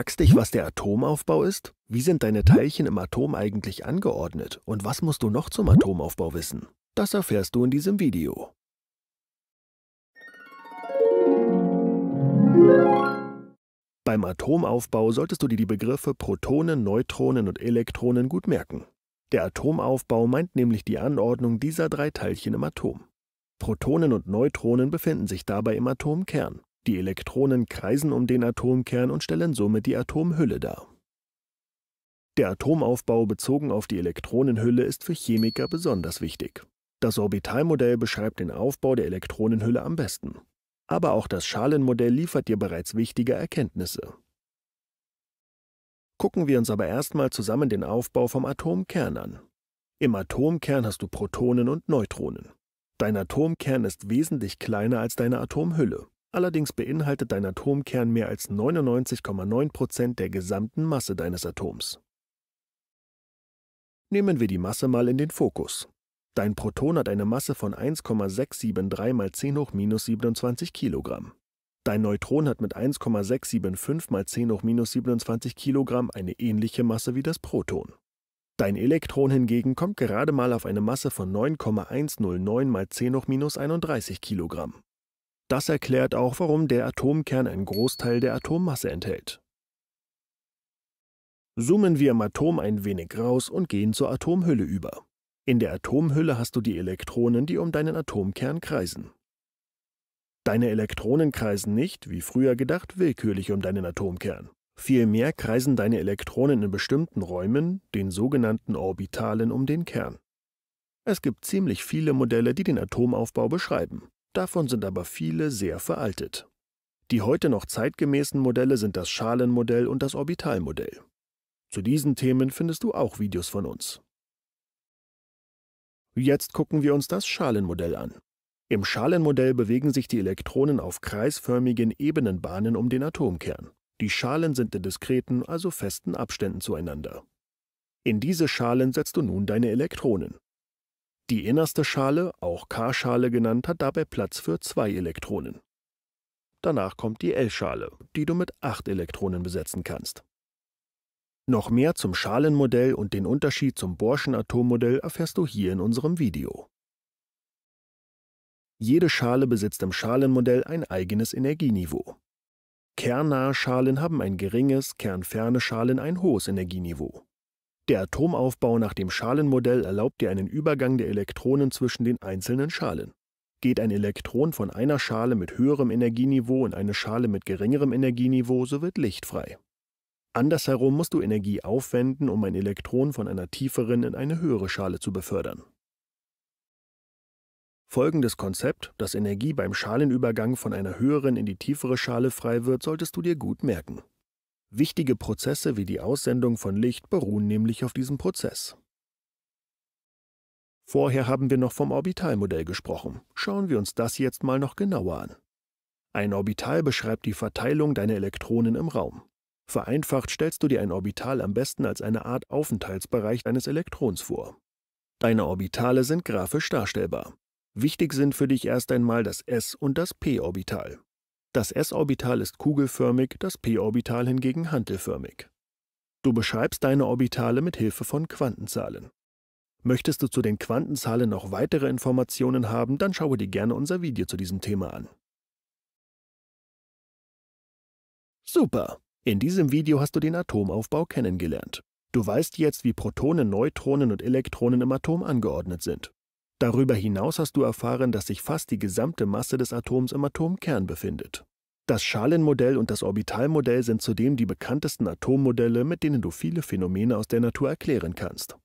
Fragst dich, was der Atomaufbau ist? Wie sind deine Teilchen im Atom eigentlich angeordnet? Und was musst du noch zum Atomaufbau wissen? Das erfährst du in diesem Video. Beim Atomaufbau solltest du dir die Begriffe Protonen, Neutronen und Elektronen gut merken. Der Atomaufbau meint nämlich die Anordnung dieser drei Teilchen im Atom. Protonen und Neutronen befinden sich dabei im Atomkern. Die Elektronen kreisen um den Atomkern und stellen somit die Atomhülle dar. Der Atomaufbau bezogen auf die Elektronenhülle ist für Chemiker besonders wichtig. Das Orbitalmodell beschreibt den Aufbau der Elektronenhülle am besten. Aber auch das Schalenmodell liefert dir bereits wichtige Erkenntnisse. Gucken wir uns aber erstmal zusammen den Aufbau vom Atomkern an. Im Atomkern hast du Protonen und Neutronen. Dein Atomkern ist wesentlich kleiner als deine Atomhülle. Allerdings beinhaltet dein Atomkern mehr als 99,9 der gesamten Masse deines Atoms. Nehmen wir die Masse mal in den Fokus. Dein Proton hat eine Masse von 1,673 mal 10 hoch minus 27 Kilogramm. Dein Neutron hat mit 1,675 mal 10 hoch minus 27 Kilogramm eine ähnliche Masse wie das Proton. Dein Elektron hingegen kommt gerade mal auf eine Masse von 9,109 mal 10 hoch minus 31 Kilogramm. Das erklärt auch, warum der Atomkern einen Großteil der Atommasse enthält. Zoomen wir im Atom ein wenig raus und gehen zur Atomhülle über. In der Atomhülle hast du die Elektronen, die um deinen Atomkern kreisen. Deine Elektronen kreisen nicht, wie früher gedacht, willkürlich um deinen Atomkern. Vielmehr kreisen deine Elektronen in bestimmten Räumen, den sogenannten Orbitalen, um den Kern. Es gibt ziemlich viele Modelle, die den Atomaufbau beschreiben. Davon sind aber viele sehr veraltet. Die heute noch zeitgemäßen Modelle sind das Schalenmodell und das Orbitalmodell. Zu diesen Themen findest du auch Videos von uns. Jetzt gucken wir uns das Schalenmodell an. Im Schalenmodell bewegen sich die Elektronen auf kreisförmigen Ebenenbahnen um den Atomkern. Die Schalen sind in diskreten, also festen Abständen zueinander. In diese Schalen setzt du nun deine Elektronen. Die innerste Schale, auch K-Schale genannt, hat dabei Platz für zwei Elektronen. Danach kommt die L-Schale, die du mit acht Elektronen besetzen kannst. Noch mehr zum Schalenmodell und den Unterschied zum Borschen Atommodell erfährst du hier in unserem Video. Jede Schale besitzt im Schalenmodell ein eigenes Energieniveau. Kernnahe Schalen haben ein geringes, kernferne Schalen ein hohes Energieniveau. Der Atomaufbau nach dem Schalenmodell erlaubt dir einen Übergang der Elektronen zwischen den einzelnen Schalen. Geht ein Elektron von einer Schale mit höherem Energieniveau in eine Schale mit geringerem Energieniveau, so wird Licht frei. Andersherum musst du Energie aufwenden, um ein Elektron von einer tieferen in eine höhere Schale zu befördern. Folgendes Konzept, dass Energie beim Schalenübergang von einer höheren in die tiefere Schale frei wird, solltest du dir gut merken. Wichtige Prozesse wie die Aussendung von Licht beruhen nämlich auf diesem Prozess. Vorher haben wir noch vom Orbitalmodell gesprochen. Schauen wir uns das jetzt mal noch genauer an. Ein Orbital beschreibt die Verteilung deiner Elektronen im Raum. Vereinfacht stellst du dir ein Orbital am besten als eine Art Aufenthaltsbereich deines Elektrons vor. Deine Orbitale sind grafisch darstellbar. Wichtig sind für dich erst einmal das s- und das p-Orbital. Das s-Orbital ist kugelförmig, das p-Orbital hingegen hantelförmig. Du beschreibst deine Orbitale mit Hilfe von Quantenzahlen. Möchtest du zu den Quantenzahlen noch weitere Informationen haben, dann schaue dir gerne unser Video zu diesem Thema an. Super! In diesem Video hast du den Atomaufbau kennengelernt. Du weißt jetzt, wie Protonen, Neutronen und Elektronen im Atom angeordnet sind. Darüber hinaus hast du erfahren, dass sich fast die gesamte Masse des Atoms im Atomkern befindet. Das Schalenmodell und das Orbitalmodell sind zudem die bekanntesten Atommodelle, mit denen du viele Phänomene aus der Natur erklären kannst.